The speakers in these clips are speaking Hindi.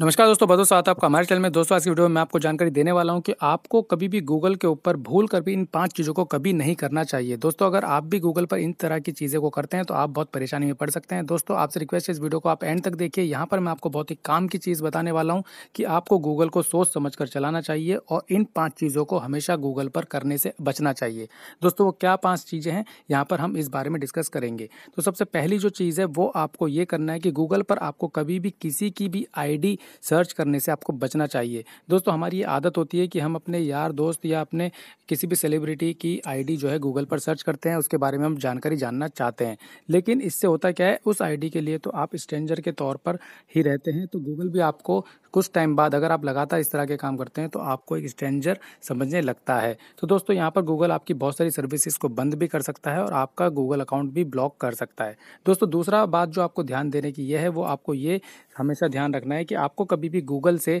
नमस्कार दोस्तों स्वागत साथ आपका हमारे चैनल में दोस्तों आज की वीडियो में मैं आपको जानकारी देने वाला हूं कि आपको कभी भी गूगल के ऊपर भूल कर भी इन पांच चीज़ों को कभी नहीं करना चाहिए दोस्तों अगर आप भी गूगल पर इन तरह की चीज़ें को करते हैं तो आप बहुत परेशानी में पड़ सकते हैं दोस्तों आपसे रिक्वेस्ट है इस वीडियो को आप एंड तक देखिए यहाँ पर मैं आपको बहुत ही काम की चीज़ बताने वाला हूँ कि आपको गूगल को सोच समझ कर चलाना चाहिए और इन पाँच चीज़ों को हमेशा गूगल पर करने से बचना चाहिए दोस्तों वो क्या पाँच चीज़ें हैं यहाँ पर हम इस बारे में डिस्कस करेंगे तो सबसे पहली जो चीज़ है वो आपको ये करना है कि गूगल पर आपको कभी भी किसी की भी आई सर्च करने से आपको बचना चाहिए दोस्तों हमारी ये आदत होती है कि हम अपने यार दोस्त या अपने किसी भी सेलिब्रिटी की आईडी जो है गूगल पर सर्च करते हैं उसके बारे में हम जानकारी जानना चाहते हैं लेकिन इससे होता क्या है उस आईडी के लिए तो आप स्ट्रेंजर के तौर पर ही रहते हैं तो गूगल भी आपको कुछ टाइम बाद अगर आप लगातार इस तरह के काम करते हैं तो आपको एक स्ट्रेंजर समझने लगता है तो दोस्तों यहाँ पर गूगल आपकी बहुत सारी सर्विसेज को बंद भी कर सकता है और आपका गूगल अकाउंट भी ब्लॉक कर सकता है दोस्तों दूसरा बात जो आपको ध्यान देने की यह है वो आपको ये हमेशा ध्यान रखना है कि आपको कभी भी गूगल से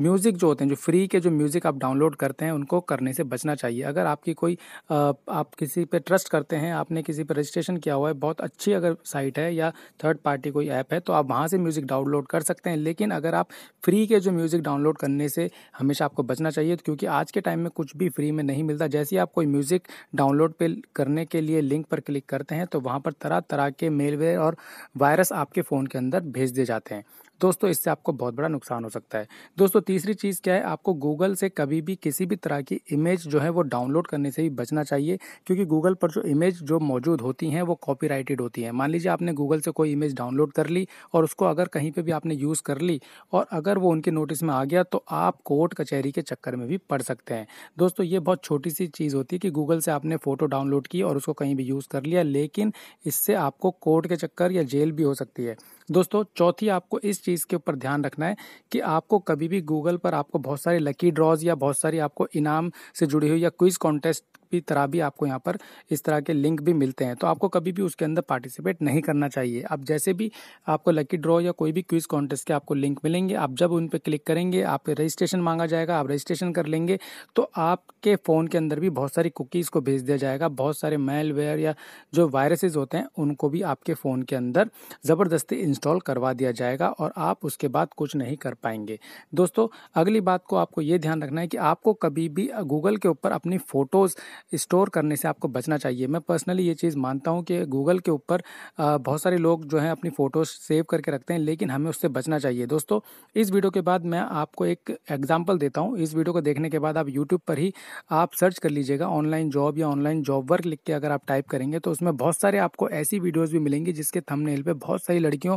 म्यूज़िक जो होते हैं जो फ्री के जो म्यूज़िक आप डाउनलोड करते हैं उनको करने से बचना चाहिए अगर आपकी कोई आप किसी पे ट्रस्ट करते हैं आपने किसी पर रजिस्ट्रेशन किया हुआ है बहुत अच्छी अगर साइट है या थर्ड पार्टी कोई ऐप है तो आप वहाँ से म्यूज़िक डाउनलोड कर सकते हैं लेकिन अगर आप फ्री के जो म्यूज़िक डाउनलोड करने से हमेशा आपको बचना चाहिए तो क्योंकि आज के टाइम में कुछ भी फ्री में नहीं मिलता जैसे ही आप कोई म्यूज़िक डाउनलोड पे करने के लिए लिंक पर क्लिक करते हैं तो वहाँ पर तरह तरह के मेलवेयर और वायरस आपके फ़ोन के अंदर भेज दिए जाते हैं दोस्तों इससे आपको बहुत बड़ा नुकसान हो सकता है दोस्तों तीसरी चीज़ क्या है आपको गूगल से कभी भी किसी भी तरह की इमेज जो है वो डाउनलोड करने से भी बचना चाहिए क्योंकि गूगल पर जो इमेज जो मौजूद होती हैं वो कॉपी होती हैं मान लीजिए आपने गूगल से कोई इमेज डाउनलोड कर ली और उसको अगर कहीं पर भी आपने यूज़ कर ली और अगर वो उनके नोटिस में आ गया तो आप कोर्ट कचहरी के चक्कर में भी पड़ सकते हैं दोस्तों ये बहुत छोटी सी चीज़ होती है कि गूगल से आपने फ़ोटो डाउनलोड की और उसको कहीं भी यूज़ कर लिया लेकिन इससे आपको कोर्ट के चक्कर या जेल भी हो सकती है दोस्तों चौथी आपको इस चीज़ के ऊपर ध्यान रखना है कि आपको कभी भी गूगल पर आपको बहुत सारे लकी ड्रॉज या बहुत सारी आपको इनाम से जुड़ी हुई या क्विज़ कॉन्टेस्ट की तरह भी आपको यहाँ पर इस तरह के लिंक भी मिलते हैं तो आपको कभी भी उसके अंदर पार्टिसिपेट नहीं करना चाहिए आप जैसे भी आपको लकी ड्रॉ या कोई भी क्विज़ कॉन्टेस्ट के आपको लिंक मिलेंगे आप जब उन पर क्लिक करेंगे आप रजिस्ट्रेशन मांगा जाएगा आप रजिस्ट्रेशन कर लेंगे तो आपके फ़ोन के अंदर भी बहुत सारी कुकीज़ को भेज दिया जाएगा बहुत सारे मेलवेयर या जो वायरसेज होते हैं उनको भी आपके फ़ोन के अंदर ज़बरदस्ती इंस्टॉल करवा दिया जाएगा और आप उसके बाद कुछ नहीं कर पाएंगे दोस्तों अगली बात को आपको ये ध्यान रखना है कि आपको कभी भी गूगल के ऊपर अपनी फ़ोटोज़ स्टोर करने से आपको बचना चाहिए मैं पर्सनली ये चीज़ मानता हूँ कि गूगल के ऊपर बहुत सारे लोग जो हैं अपनी फ़ोटोज़ सेव करके रखते हैं लेकिन हमें उससे बचना चाहिए दोस्तों इस वीडियो के बाद मैं आपको एक एग्जाम्पल देता हूँ इस वीडियो को देखने के बाद आप यूट्यूब पर ही आप सर्च कर लीजिएगा ऑनलाइन जॉब या ऑनलाइन जॉब वर्क लिख के अगर आप टाइप करेंगे तो उसमें बहुत सारे आपको ऐसी वीडियोज़ भी मिलेंगी जिसके थंबनेल पे बहुत सारी लड़कियों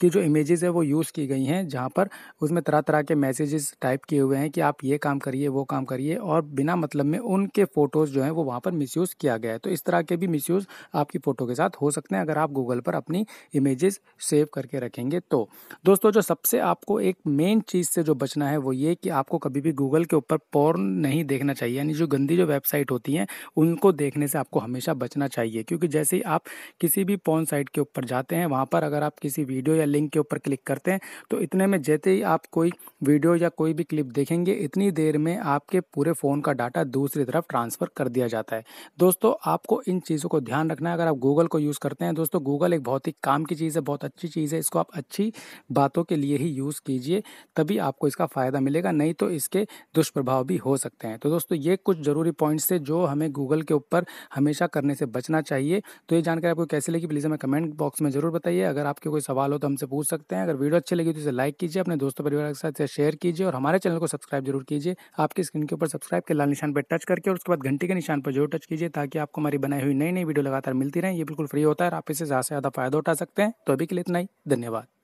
की जो इमेजेस है वो यूज़ की गई हैं जहाँ पर उसमें तरह तरह के मैसेजेस टाइप किए हुए हैं कि आप ये काम करिए वो काम करिए और बिना मतलब में उनके फ़ोटोज़ जो हैं वो वहाँ पर मिस किया गया है तो इस तरह के भी मिसयूज़ आपकी फ़ोटो के साथ हो सकते हैं अगर आप गूगल पर अपनी इमेजेस सेव करके रखेंगे तो दोस्तों जो सबसे आपको एक मेन चीज़ से जो बचना है वो ये कि आपको कभी भी गूगल के ऊपर पॉर्न नहीं देखना चाहिए यानी जो गंदी जो वेबसाइट होती हैं उनको देखने से आपको हमेशा बचना चाहिए क्योंकि जैसे ही आप किसी भी पोर्न साइट के ऊपर जाते हैं वहाँ पर अगर आप किसी वीडियो या लिंक के ऊपर क्लिक करते हैं तो इतने में जैसे ही आप कोई वीडियो या कोई भी क्लिप देखेंगे इतनी देर में आपके पूरे फ़ोन का डाटा दूसरी तरफ ट्रांसफ़र कर दिया जाता है दोस्तों आपको इन चीज़ों को ध्यान रखना है अगर आप गूगल को यूज़ करते हैं दोस्तों गूगल एक बहुत ही काम की चीज़ है बहुत अच्छी चीज़ है इसको आप अच्छी बातों के लिए ही यूज़ कीजिए तभी आपको इसका फ़ायदा मिलेगा नहीं तो इसके दुष्प्रभाव भी हो सकते हैं तो दोस्तों ये कुछ ज़रूरी पॉइंट्स है जो हमें गूगल के ऊपर हमेशा करने से बचना चाहिए तो ये जानकारी आपको कैसे लगी प्लीज़ हमें कमेंट बॉक्स में ज़रूर बताइए अगर आपके कोई सवाल हो तो हमसे हमसे पूछ सकते हैं अगर वीडियो अच्छी लगी तो इसे लाइक कीजिए अपने दोस्तों परिवार के साथ शेयर कीजिए और हमारे चैनल को सब्सक्राइब जरूर कीजिए आपकी स्क्रीन के ऊपर सब्सक्राइब के लाल निशान पर टच करके और उसके बाद घंटी के निशान पर जरूर टच कीजिए ताकि आपको हमारी बनाई हुई नई नई वीडियो लगातार मिलती रहे ये बिल्कुल फ्री होता है आप इसे ज़्यादा से ज़्यादा फायदा उठा सकते हैं तो अभी के लिए इतना ही धन्यवाद